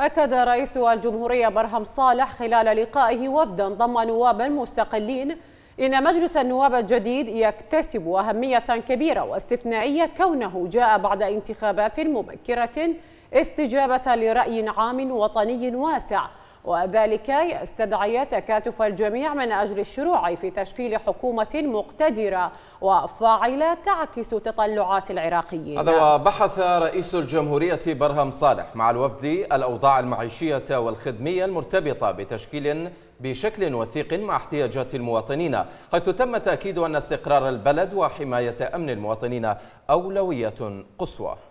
أكد رئيس الجمهورية برهم صالح خلال لقائه وفدا ضم نوابا مستقلين إن مجلس النواب الجديد يكتسب أهمية كبيرة واستثنائية كونه جاء بعد انتخابات مبكرة استجابة لرأي عام وطني واسع وذلك يستدعي تكاتف الجميع من أجل الشروع في تشكيل حكومة مقتدرة وفاعلة تعكس تطلعات العراقيين هذا وبحث رئيس الجمهورية برهم صالح مع الوفد الأوضاع المعيشية والخدمية المرتبطة بتشكيل بشكل وثيق مع احتياجات المواطنين حيث تم تأكيد أن استقرار البلد وحماية أمن المواطنين أولوية قصوى